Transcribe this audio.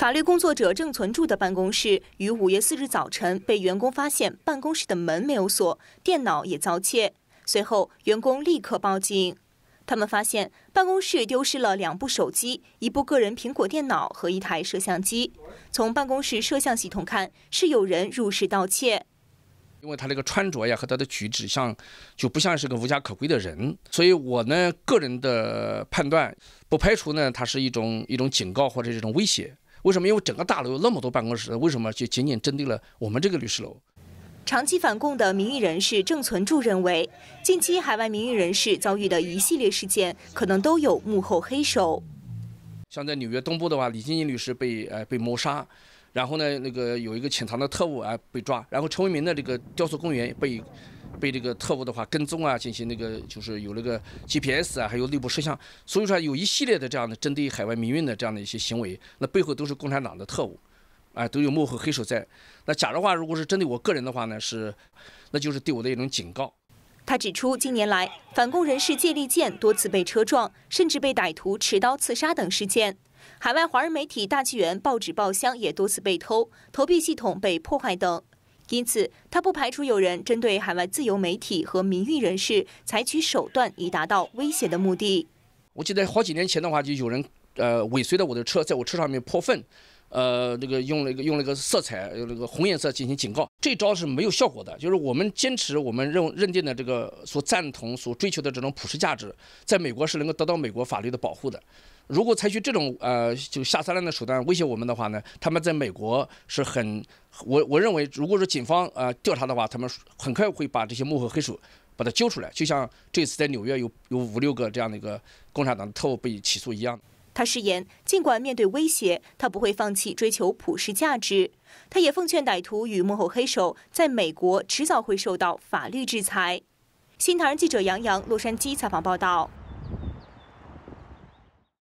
法律工作者郑存柱的办公室于五月四日早晨被员工发现，办公室的门没有锁，电脑也遭窃。随后，员工立刻报警。他们发现办公室丢失了两部手机、一部个人苹果电脑和一台摄像机。从办公室摄像系统看，是有人入室盗窃。因为他那个穿着呀和他的举止像，就不像是个无家可归的人。所以我呢个人的判断，不排除呢他是一种一种警告或者一种威胁。为什么？因为整个大楼那么多办公室，为什么就仅仅针对了我们这个律师楼？长期反共的民意人士郑存柱认为，近期海外民意人士遭遇的一系列事件，可能都有幕后黑手。像在纽约东部的话，李晶晶律师被呃被谋杀，然后呢那个有一个潜藏的特务啊被抓，然后陈为民的这个雕塑公园被。被这个特务的话跟踪啊，进行那个就是有那个 GPS 啊，还有内部摄像，所以说有一系列的这样的针对海外民运的这样的一些行为，那背后都是共产党的特务，啊，都有幕后黑手在。那假如话，如果是针对我个人的话呢，是，那就是对我的一种警告。他指出，近年来反共人士借利剑多次被车撞，甚至被歹徒持刀刺杀等事件；海外华人媒体大纪元报纸报箱也多次被偷，投币系统被破坏等。因此，他不排除有人针对海外自由媒体和民运人士采取手段，以达到威胁的目的。我记得好几年前的话，就有人呃尾随着我的车，在我车上面泼粪。呃，那个用了一个用了一个色彩，用那个红颜色进行警告，这招是没有效果的。就是我们坚持我们认认定的这个所赞同、所追求的这种普世价值，在美国是能够得到美国法律的保护的。如果采取这种呃就下三滥的手段威胁我们的话呢，他们在美国是很我我认为，如果说警方呃调查的话，他们很快会把这些幕后黑手把他揪出来。就像这次在纽约有有五六个这样的一个共产党的特务被起诉一样。他誓言，尽管面对威胁，他不会放弃追求普世价值。他也奉劝歹徒与幕后黑手，在美国迟早会受到法律制裁。《新唐人》记者杨洋，洛杉矶采访报道。